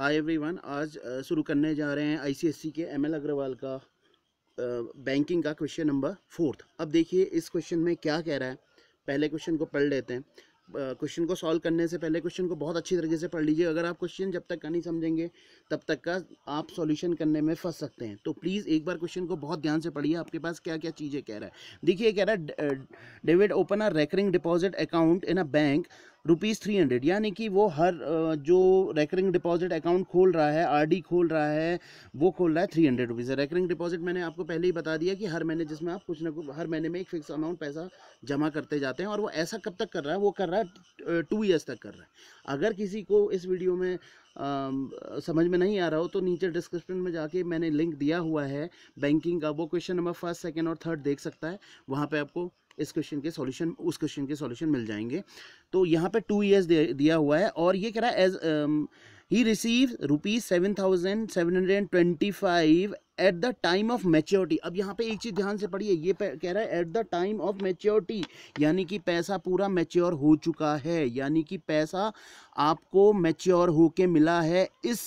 hi everyone आज शुरू करने जा रहे हैं आईसीएससी के एमएल अग्रवाल का बैंकिंग का क्वेश्चन नंबर फोर्थ अब देखिए इस क्वेश्चन में क्या कह रहा है पहले क्वेश्चन को पढ़ लेते हैं क्वेश्चन को सॉल्व करने से पहले क्वेश्चन को बहुत अच्छी तरीके से पढ़ लीजिए अगर आप क्वेश्चन जब तक का नहीं समझेंगे तब तक का आप सॉल्यूशन करने में फंस सकते हैं तो प्लीज़ एक बार क्वेश्चन को बहुत ध्यान से पढ़िए आपके पास क्या क्या चीज़ें कह रहा है देखिए कह रहा है David open a recurring deposit account in a bank rupees three hundred यानी कि वो हर जो रेकरिंग डिपॉजिट अकाउंट खोल रहा है आरडी खोल रहा है वो खोल रहा है three hundred rupees recurring deposit मैंने आपको पहले ही बता दिया कि हर महीने जिसमें आप कुछ ना कुछ हर महीने में एक फिक्स अमाउंट पैसा जमा करते जाते हैं और वो ऐसा कब तक कर रहा है वो कर रहा है टू ईयर्स तक कर रहा है अगर किसी को इस वीडियो में आ, समझ में नहीं आ रहा हो तो नीचे डिस्क्रिप्शन में जाके मैंने लिंक दिया हुआ है बैंकिंग का वो क्वेश्चन नंबर फर्स्ट सेकेंड और थर्ड देख सकता है वहाँ पर आपको इस क्वेश्चन के सॉल्यूशन उस क्वेश्चन के सॉल्यूशन मिल जाएंगे तो यहाँ पे टू ईयर्स दिया हुआ है और ये कह रहा है as he receive rupees seven thousand seven hundred and twenty five at the time of maturity अब यहाँ पे एक चीज़ ध्यान से पढ़िए ये कह रहा है at the time of maturity यानी कि पैसा पूरा मेच्योर हो चुका है यानी कि पैसा आपको मेच्योर होके मिला है इस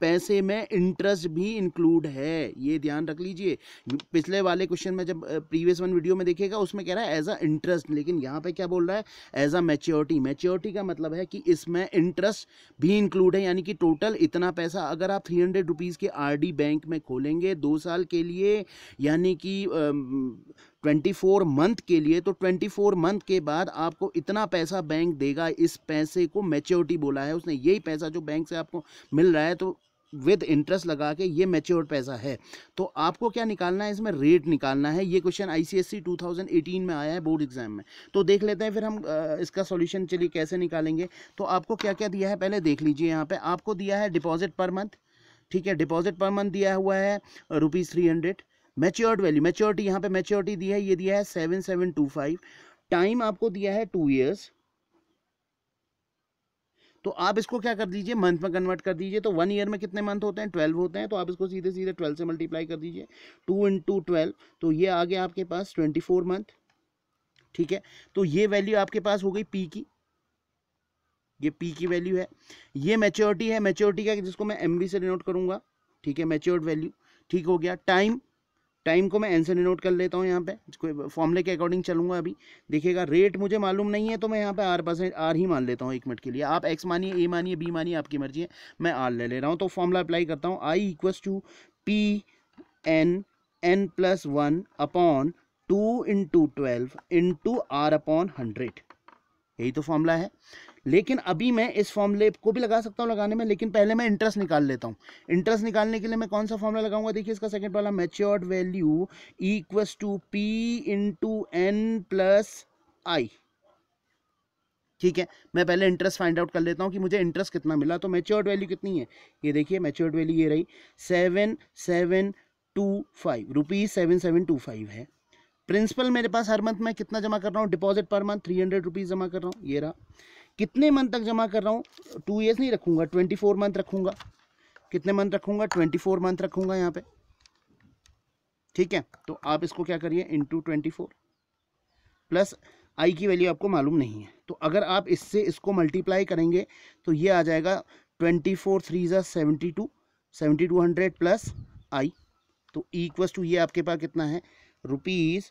पैसे में इंटरेस्ट भी इंक्लूड है ये ध्यान रख लीजिए पिछले वाले क्वेश्चन में जब प्रीवियस वन वीडियो में देखिएगा उसमें कह रहा है एज अ इंटरेस्ट लेकिन यहाँ पे क्या बोल रहा है एज अ मैच्योरिटी मैच्योरिटी का मतलब है कि इसमें इंटरेस्ट भी इंक्लूड है यानी कि टोटल इतना पैसा अगर आप थ्री हंड्रेड रुपीज़ के आर बैंक में खोलेंगे दो साल के लिए यानी कि ट्वेंटी फोर मंथ के लिए तो ट्वेंटी फोर मंथ के बाद आपको इतना पैसा बैंक देगा इस पैसे को मेच्योरिटी बोला है उसने यही पैसा जो बैंक से आपको मिल रहा है तो विद इंटरेस्ट लगा के ये मेच्योर्ड पैसा है तो आपको क्या निकालना है इसमें रेट निकालना है ये क्वेश्चन आईसीएससी 2018 में आया है बोर्ड एग्जाम में तो देख लेते हैं फिर हम इसका सॉल्यूशन चलिए कैसे निकालेंगे तो आपको क्या क्या दिया है पहले देख लीजिए यहाँ पर आपको दिया है डिपॉजिट पर मंथ ठीक है डिपॉजिट पर मंथ दिया हुआ है rupees three hundred matured value maturity यहाँ पे मेच्योरिटी दी है ये दिया है seven seven two five time आपको दिया है टू ईयर्स तो आप इसको क्या कर दीजिए मंथ में कन्वर्ट कर दीजिए तो वन ईयर में कितने मंथ होते हैं ट्वेल्व होते हैं तो आप इसको सीधे सीधे ट्वेल्व से मल्टीप्लाई कर दीजिए टू इंटू ट्वेल्व तो ये आ गया आपके पास ट्वेंटी फोर मंथ ठीक है तो ये वैल्यू आपके पास हो गई पी की ये पी की वैल्यू है ये मेच्योरिटी है मेच्योरिटी का जिसको मैं एम से डिनोट करूँगा ठीक है मेच्योर्ड वैल्यू ठीक हो गया टाइम टाइम को मैं एन नोट डिनोट कर लेता हूँ यहाँ पे फॉर्मूले के अकॉर्डिंग चलूँगा अभी देखिएगा रेट मुझे मालूम नहीं है तो मैं यहाँ पे आर परसेंट आर ही मान लेता हूँ एक मिनट के लिए आप एक्स मानिए ए मानिए बी मानिए आपकी मर्जी है मैं आर ले ले रहा हूँ तो फॉर्मूला अप्लाई करता हूँ I equals to P N N plus one upon two into twelve into R upon hundred यही तो फॉर्मूला है लेकिन अभी मैं इस फॉर्मूले को भी लगा सकता हूँ लगाने में लेकिन पहले मैं इंटरेस्ट निकाल लेता हूँ इंटरेस्ट निकालने के लिए मैं कौन सा फॉर्मूला लगाऊंगा देखिए इसका सेकंड वाला matured value equals to P into N plus I ठीक है मैं पहले इंटरेस्ट फाइंड आउट कर लेता हूँ कि मुझे इंटरेस्ट कितना मिला तो मेच्योर्ड वैल्यू कितनी है ये देखिए मेच्योर्ड वैल्यू ये रही seven seven two five rupees seven seven two five है प्रिंसिपल मेरे पास हर मंथ मैं कितना जमा कर रहा हूँ deposit per month three hundred rupees जमा कर रहा हूँ ये रहा कितने मंथ तक जमा कर रहा हूँ टू ईयर्स नहीं रखूँगा ट्वेंटी फोर मंथ रखूँगा कितने मंथ रखूँगा ट्वेंटी फोर मंथ रखूँगा यहाँ पे ठीक है तो आप इसको क्या करिए two twenty four plus I की वैल्यू आपको मालूम नहीं है तो अगर आप इससे इसको मल्टीप्लाई करेंगे तो ये आ जाएगा ट्वेंटी फोर थ्री ज़ा seventy two seventy two hundred plus I तो इक्वस टू ये आपके पास कितना है rupees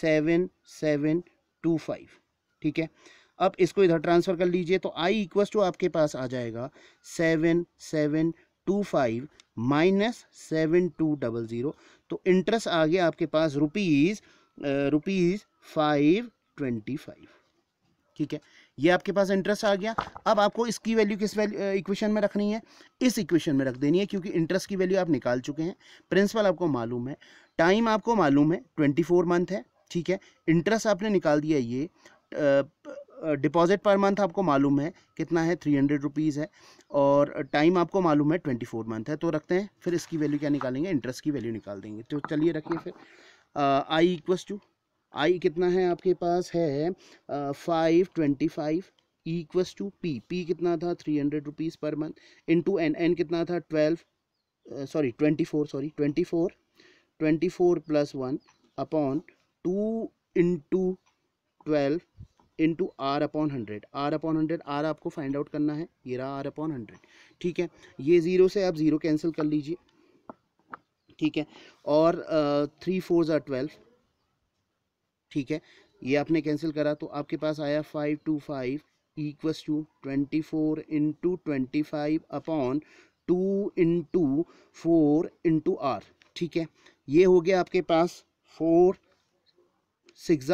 seven seven two five ठीक है अब इसको इधर ट्रांसफ़र कर लीजिए तो आई इक्वस टू आपके पास आ जाएगा seven seven two five minus seven two double zero तो इंटरेस्ट आ गया आपके पास rupees rupees five twenty five ठीक है ये आपके पास इंटरेस्ट आ गया अब आपको इसकी वैल्यू किस वैल्यू इक्वेशन में रखनी है इस इक्वेशन में रख देनी है क्योंकि इंटरेस्ट की वैल्यू आप निकाल चुके हैं प्रिंसिपल आपको मालूम है टाइम आपको मालूम है ट्वेंटी फोर मंथ है ठीक है इंटरेस्ट आपने निकाल दिया ये डिपॉजिट पर मंथ आपको मालूम है कितना है थ्री हंड्रेड रुपीज़ है और टाइम आपको मालूम है ट्वेंटी फोर मंथ है तो रखते हैं फिर इसकी वैल्यू क्या निकालेंगे इंटरेस्ट की वैल्यू निकाल देंगे तो चलिए रखिए फिर आई इक्वस टू आई कितना है आपके पास है five twenty five equals to P P कितना था three hundred rupees per month into N N कितना था twelve sorry twenty four sorry twenty four twenty four plus one upon two into twelve into R upon hundred R upon hundred R आपको find out करना है ये रहा are upon hundred ठीक है ये ज़ीरो से आप ज़ीरो कैंसिल कर लीजिए ठीक है और थ्री फोर ज़ार ट्वेल्व ठीक है ये आपने कैंसिल करा तो आपके पास आया five two five equals two twenty four into twenty five upon two into four into R ठीक है ये हो गया आपके पास फोर सिक्स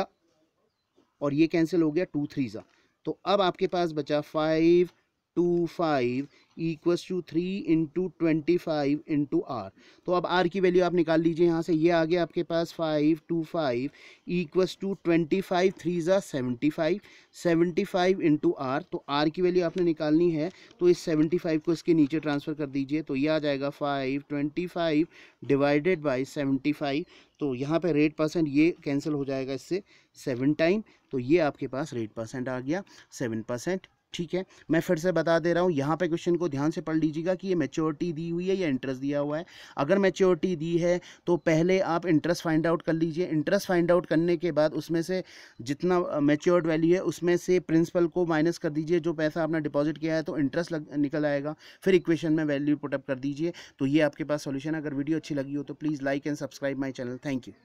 और ये कैंसिल हो गया टू थ्री ज़ा तो अब आपके पास बचा five two five equals two three into twenty five into R तो अब आर की वैल्यू आप निकाल लीजिए यहाँ से ये आ गया आपके पास five two five equals two twenty five three ज़ा seventy five seventy five into R तो आर की वैल्यू आपने निकालनी है तो इस सेवेंटी फाइव को इसके नीचे ट्रांसफ़र कर दीजिए तो ये आ जाएगा five twenty five divided by seventy five तो यहाँ पर रेट परसेंट ये कैंसिल हो जाएगा इससे सेवन टाइम तो ये आपके पास रेट परसेंट आ गया सेवन परसेंट ठीक है मैं फिर से बता दे रहा हूँ यहाँ पे क्वेश्चन को ध्यान से पढ़ लीजिएगा कि ये मेच्योरिटी दी हुई है या इंटरेस्ट दिया हुआ है अगर मेच्योरिटी दी है तो पहले आप इंटरेस्ट फाइंड आउट कर लीजिए इंटरेस्ट फाइंड आउट करने के बाद उसमें से जितना मेच्योर्ड वैल्यू है उसमें से प्रिंसिपल को माइनस कर दीजिए जो पैसा आपने डिपॉजिट किया है तो इंटरेस्ट निकल आएगा फिर इक्वेशन में वैल्यू पुटअप कर दीजिए तो ये आपके पास सोल्यूशन अगर वीडियो अच्छी लगी हो तो please like and subscribe my channel thank you